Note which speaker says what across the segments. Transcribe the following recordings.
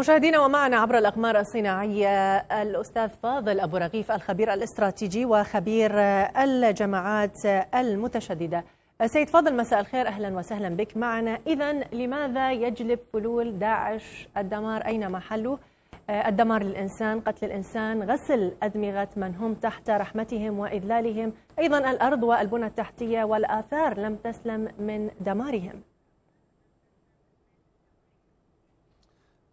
Speaker 1: مشاهدينا ومعنا عبر الأقمار الصناعية الأستاذ فاضل أبو رغيف الخبير الاستراتيجي وخبير الجماعات المتشددة سيد فاضل مساء الخير أهلا وسهلا بك معنا إذا لماذا يجلب فلول داعش الدمار أين محله الدمار للإنسان قتل الإنسان غسل أدمغة من هم تحت رحمتهم وإذلالهم أيضا الأرض والبنى التحتية والآثار لم تسلم من دمارهم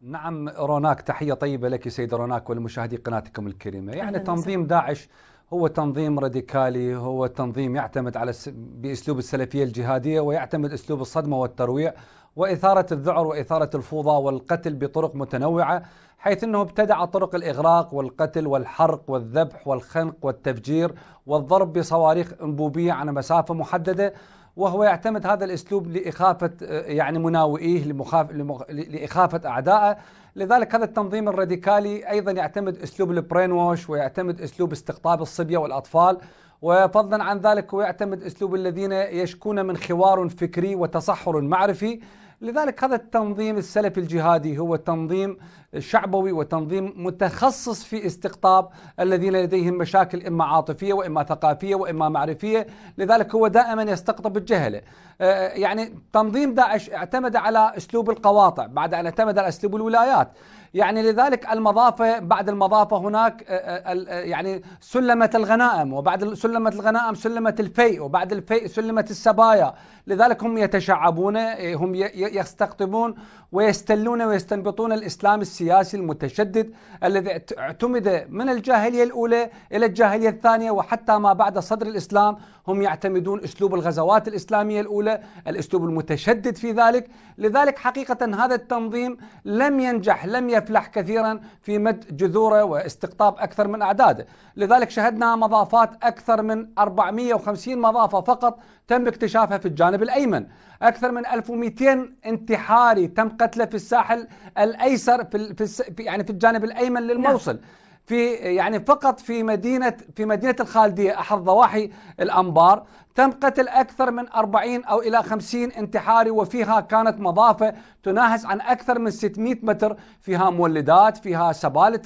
Speaker 2: نعم روناك تحية طيبة لك سيد روناك ولمشاهدي قناتكم الكريمة يعني تنظيم سهل. داعش هو تنظيم راديكالي هو تنظيم يعتمد على باسلوب السلفيه الجهاديه ويعتمد اسلوب الصدمه والترويع واثاره الذعر واثاره الفوضى والقتل بطرق متنوعه حيث انه ابتدع طرق الاغراق والقتل والحرق والذبح والخنق والتفجير والضرب بصواريخ انبوبيه على مسافه محدده وهو يعتمد هذا الاسلوب لاخافه يعني مناوئيه لمخاف... لاخافه اعدائه لذلك هذا التنظيم الراديكالي ايضا يعتمد اسلوب البرين ووش ويعتمد اسلوب استقطاب الصبيه والاطفال وفضلا عن ذلك هو يعتمد اسلوب الذين يشكون من خوار فكري وتصحر معرفي لذلك هذا التنظيم السلفي الجهادي هو تنظيم شعبوي وتنظيم متخصص في استقطاب الذين لديهم مشاكل إما عاطفية وإما ثقافية وإما معرفية لذلك هو دائما يستقطب الجهلة آه، يعني تنظيم داعش اعتمد على أسلوب القواطع بعد أن اعتمد على أسلوب الولايات يعني لذلك المضافة بعد المضافة هناك آه، آه، يعني سلمة الغنائم وبعد سلمة الغنائم سلمة الفيء وبعد الفيء سلمة السبايا لذلك هم يتشعبون إيه، هم يستقطبون ويستلون ويستنبطون الإسلام السياسي المتشدد الذي اعتمد من الجاهلية الأولى إلى الجاهلية الثانية وحتى ما بعد صدر الإسلام هم يعتمدون أسلوب الغزوات الإسلامية الأولى الأسلوب المتشدد في ذلك لذلك حقيقة هذا التنظيم لم ينجح لم يفلح كثيرا في مد جذوره واستقطاب أكثر من أعداده لذلك شهدنا مضافات أكثر من 450 مضافة فقط تم اكتشافها في الجانب الجانب الأيمن أكثر من 1200 انتحاري تم قتله في الساحل الأيسر في, في يعني في الجانب الأيمن نعم. للموصل في يعني فقط في مدينة في مدينة الخالدية أحد ضواحي الأنبار تم قتل أكثر من 40 أو إلى 50 انتحاري وفيها كانت مضافة تناهز عن أكثر من 600 متر فيها مولدات فيها سبالة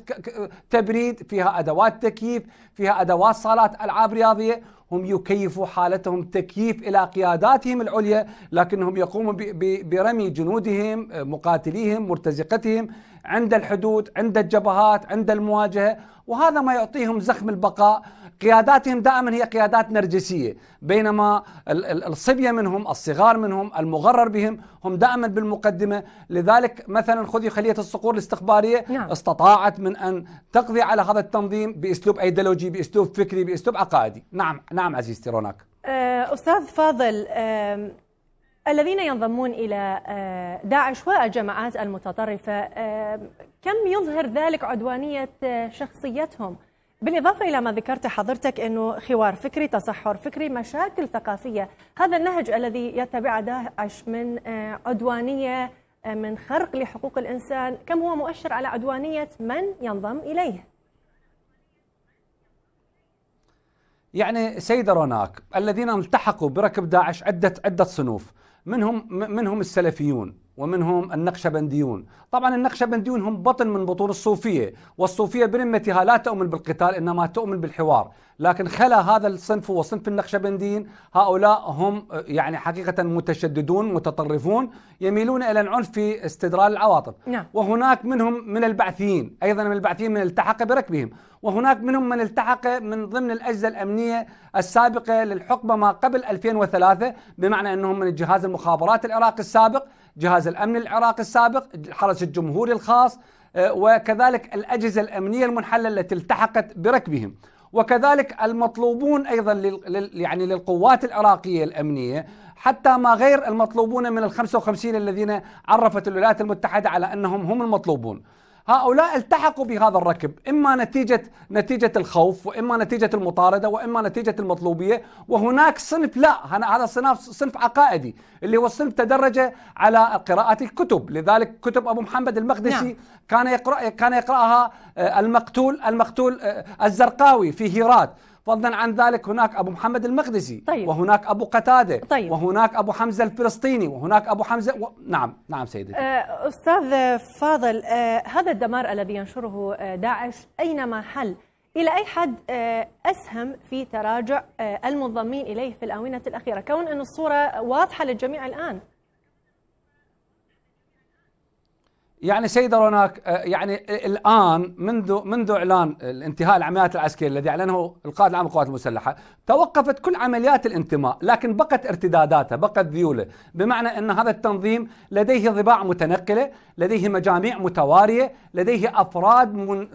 Speaker 2: تبريد فيها أدوات تكييف فيها أدوات صالات ألعاب رياضية هم يكيفوا حالتهم تكييف إلى قياداتهم العليا لكنهم يقومون برمي جنودهم مقاتليهم مرتزقتهم عند الحدود عند الجبهات عند المواجهة وهذا ما يعطيهم زخم البقاء قياداتهم دائما هي قيادات نرجسية بينما الصبية منهم الصغار منهم المغرر بهم هم دائما بالمقدمة لذلك مثلا خذي خلية الصقور الاستخبارية نعم. استطاعت من أن تقضي على هذا التنظيم بأسلوب أيديولوجي بأسلوب فكري بأسلوب عقائدي نعم نعم عزيزتي روناك
Speaker 1: أستاذ فاضل الذين ينضمون إلى آه، داعش والجماعات المتطرفة آه، كم يظهر ذلك عدوانية آه، شخصيتهم بالإضافة إلى ما ذكرت حضرتك أنه خوار فكري تصحر فكري مشاكل ثقافية هذا النهج الذي يتبع داعش من عدوانية من خرق لحقوق الإنسان كم هو مؤشر على عدوانية من ينضم إليه
Speaker 2: يعني سيدة روناك الذين التحقوا بركب داعش عدة عدة صنوف منهم منهم السلفيون ومنهم النقشبنديون طبعا النقشبنديون هم بطن من بطون الصوفية والصوفية برمتها لا تؤمن بالقتال إنما تؤمن بالحوار لكن خلا هذا الصنف وصنف النقشبنديين هؤلاء هم يعني حقيقة متشددون متطرفون يميلون إلى العنف في استدلال العواطف نعم. وهناك منهم من البعثيين أيضا من البعثيين من التحق بركبهم وهناك منهم من التحق من ضمن الأجهزة الأمنية السابقة للحقبة ما قبل 2003 بمعنى أنهم من الجهاز المخابرات العراقي السابق جهاز الأمن العراقي السابق الحرس الجمهوري الخاص آه، وكذلك الأجهزة الأمنية المنحلة التي التحقت بركبهم وكذلك المطلوبون ايضا يعني للقوات العراقيه الامنيه حتى ما غير المطلوبون من ال 55 الذين عرفت الولايات المتحده على انهم هم المطلوبون. هؤلاء التحقوا بهذا الركب إما نتيجة نتيجة الخوف وإما نتيجة المطاردة وإما نتيجة المطلوبية وهناك صنف لا هذا صنف صنف عقائدي اللي هو الصنف تدرج على قراءة الكتب لذلك كتب أبو محمد المقدسي نعم. كان يقرأ كان يقرأها آه، المقتول المقتول آه، الزرقاوي في هيرات فضلا عن ذلك هناك أبو محمد المقدسي طيب. وهناك أبو قتادة طيب. وهناك أبو حمزة الفلسطيني وهناك أبو حمزة و... نعم نعم سيدتي
Speaker 1: آه، أستاذ فاضل آه، هذا الدمار الذي ينشره آه، داعش أينما حل إلى أي حد أسهم في تراجع المنضمين إليه في الآونة الأخيرة كون أن الصورة واضحة للجميع الآن
Speaker 2: يعني سيد روناك آه، يعني الان منذ منذ اعلان انتهاء العمليات العسكريه الذي اعلنه القائد العام للقوات المسلحه توقفت كل عمليات الانتماء لكن بقت ارتداداته بقت ذيوله بمعنى ان هذا التنظيم لديه ضباع متنقله لديه مجاميع متواريه لديه افراد من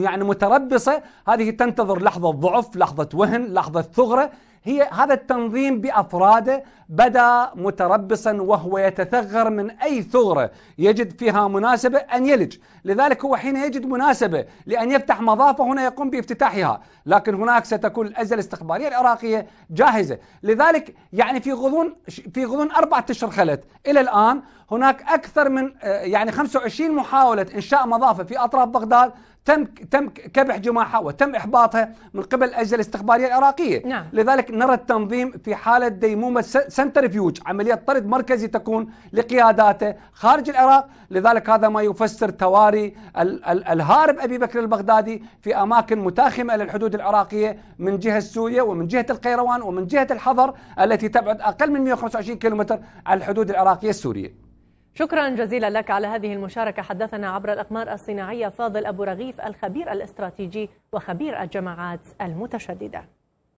Speaker 2: يعني متربصه هذه تنتظر لحظه ضعف لحظه وهن لحظه ثغره هي هذا التنظيم بأفراده بدا متربصا وهو يتثغر من أي ثغرة يجد فيها مناسبة أن يلج لذلك هو حين يجد مناسبة لأن يفتح مضافة هنا يقوم بافتتاحها لكن هناك ستكون الأجهزة الاستخبارية العراقية جاهزة لذلك يعني في غضون في غضون أربعة أشهر خلت إلى الآن هناك أكثر من آه، يعني 25 محاولة إنشاء مضافة في أطراف بغداد تم تم كبح جماحها وتم إحباطها من قبل الأجهزة الاستخبارية العراقية نعم. لذلك نرى التنظيم في حالة ديمومة سنترفيوج عملية طرد مركزي تكون لقياداته خارج العراق لذلك هذا ما يفسر تواري ال ال الهارب أبي بكر البغدادي في أماكن متاخمة للحدود العراقية من جهة سوريا ومن جهة القيروان ومن جهة الحضر التي تبعد أقل من 125 كيلومتر عن الحدود العراقية السورية
Speaker 1: شكرا جزيلا لك على هذه المشاركة حدثنا عبر الأقمار الصناعية فاضل أبو رغيف الخبير الاستراتيجي وخبير الجماعات المتشددة